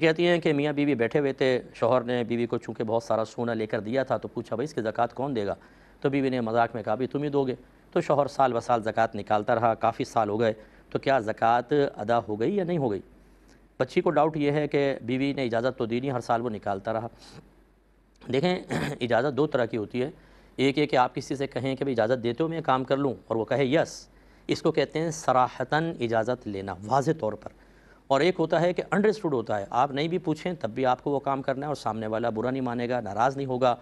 कहती हैं कि मियाँ बीवी बैठे हुए थे शोहर ने बीवी को चूँकि बहुत सारा सोना लेकर दिया था तो पूछा भाई इसकी ज़क़़त कौन देगा तो बीवी ने मजाक में कहा भी तुम ही दोगे तो शोहर साल ब साल ज़क़़त निकालता रहा काफ़ी साल हो गए तो क्या ज़क़़त अदा हो गई या नहीं हो गई बच्ची को डाउट ये है कि बीवी ने इजाज़त तो दी नहीं हर साल वो निकालता रहा देखें इजाज़त दो तरह की होती है एक ये कि आप किसी से कहें कि भाई इजाज़त देते हो मैं काम कर लूँ और वो कहे यस इसको कहते हैं सराहतन इजाज़त लेना वाज तौर पर और एक होता है कि अंडरस्टूड होता है आप नहीं भी पूछें तब भी आपको वो काम करना है और सामने वाला बुरा नहीं मानेगा नाराज़ नहीं होगा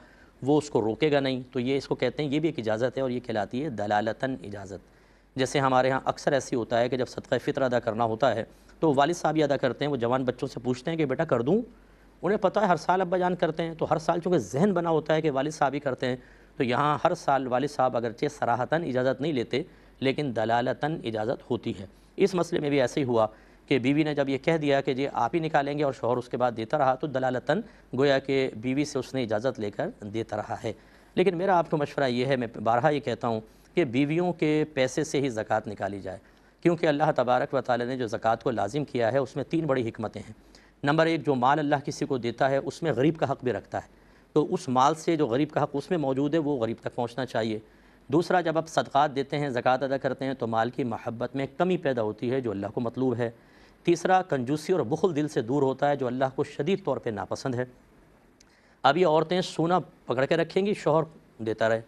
वो उसको रोकेगा नहीं तो ये इसको कहते हैं ये भी एक इजाज़त है और ये कहलाती है दलालतन इजाज़त जैसे हमारे यहाँ अक्सर ऐसी होता है कि जब सदका फ़ितर अदा करना होता है तो वालिद साहब ही अदा करते हैं वो जवान बच्चों से पूछते हैं कि बेटा कर दूँ उन्हें पता है हर साल अब्बा जान करते हैं तो हर साल चूँकि जहन बना होता है कि वालिद साहब ही करते हैं तो यहाँ हर साल वालिद साहब अगरचे सराहतन इजाज़त नहीं लेते लेकिन दलालतन इजाज़त होती है इस मसले में भी ऐसे ही हुआ कि बीवी ने जब ये कह दिया कि जी आप ही निकालेंगे और शोहर उसके बाद देता रहा तो दलालतन गोया कि बीवी से उसने इजाज़त लेकर देता रहा है लेकिन मेरा आपको मशवरा ये है मैं बारहा ये कहता हूँ कि बीवियों के पैसे से ही ज़क़़त निकाली जाए क्योंकि अल्लाह तबारक व ताली ने जो ज़क़़त को लाजिम किया है उसमें तीन बड़ी हमतें हैं नंबर एक जो माल अल्लाह किसी को देता है उसमें गरीब का हक़ भी रखता है तो उस माल से जो गरीब का हक़ उसमें मौजूद है वो गरीब तक पहुँचना चाहिए दूसरा जब आप सदक़ात देते हैं ज़क़़त अदा करते हैं तो माल की महब्बत में कमी पैदा होती है जो अल्लाह को मतलूब है तीसरा कंजूसी और बुखल दिल से दूर होता है जो अल्लाह को शदीद तौर पर नापसंद है अब ये औरतें सोना पकड़ के रखेंगी शोहर देता रहे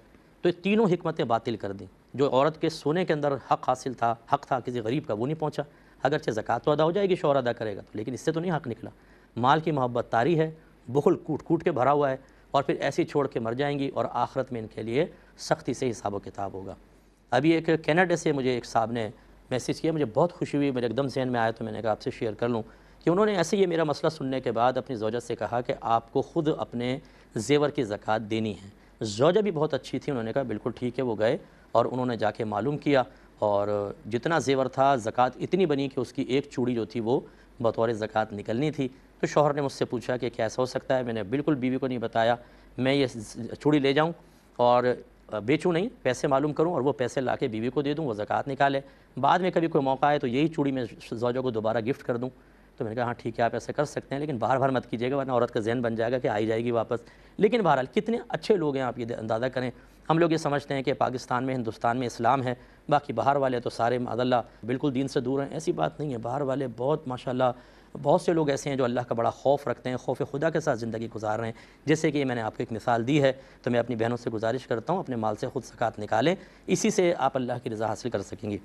तो ये तीनों हमतें बातिल कर दी जो औरत के सोने के अंदर हक़ हासिल था हक़ था किसी गरीब का वो नहीं पहुँचा अगरचे ज़क़़त तो अदा हो जाएगी शोहर अदा करेगा तो लेकिन इससे तो नहीं हक़ निकला माल की मोहब्बत तारी है बखुल कूट कूट के भरा हुआ है और फिर ऐसी छोड़ के मर जाएंगी और आखिरत में इनके लिए सख्ती से हिसाब किताब होगा अभी एक कैनेडा से मुझे एक साहब ने मैसेज किया मुझे बहुत खुशी हुई मेरे एकदम जहन में आया तो मैंने कहा आपसे शेयर कर लूँ कि उन्होंने ऐसे ये मेरा मसला सुनने के बाद अपनी जोजा से कहा कि आपको ख़ुद अपने जेवर की ज़क़़त देनी है जोजा भी बहुत अच्छी थी उन्होंने कहा बिल्कुल ठीक है वो गए और उन्होंने जाके मालूम किया और जितना जेवर था ज़क़़त इतनी बनी कि उसकी एक चूड़ी जो थी वो बतौर ज़क़़त निकलनी थी तो शोहर ने मुझसे पूछा कि क्या ऐसा हो सकता है मैंने बिल्कुल बीवी को नहीं बताया मैं ये चूड़ी ले जाऊँ और बेचूँ नहीं पैसे मालूम करूँ और वो पैसे ला के बीवी को दे दूँ वो ज़क़ात निकाले बाद में कभी कोई मौका आए तो यही चूड़ी मैं जौजा को दोबारा गिफ्ट कर दूँ तो मैंने कहा हाँ ठीक है आप ऐसे कर सकते हैं लेकिन बार बार मत कीजिएगा वरना औरत का जहन बन जाएगा कि आई जाएगी वापस लेकिन बहरहाल कितने अच्छे लोग हैं आप ये अंदाज़ा करें हम लोग ये समझते हैं कि पाकिस्तान में हिंदुस्तान में इस्लाम है बाकी बाहर वाले तो सारे अदल्ला बिल्कुल दीन से दूर हैं ऐसी बात नहीं है बाहर वाले बहुत माशाल्लाह बहुत से लोग ऐसे हैं जो अल्लाह का बड़ा खौफ रखते हैं खौफ खुदा के साथ ज़िंदगी गुजार रहे हैं जैसे कि मैंने आपको एक मिसाल दी है तो मैं अपनी बहनों से गुजारिश करता हूँ अपने माल से खुद सकात निकालें इसी से आप अल्लाह की रज़ा हासिल कर सकेंगी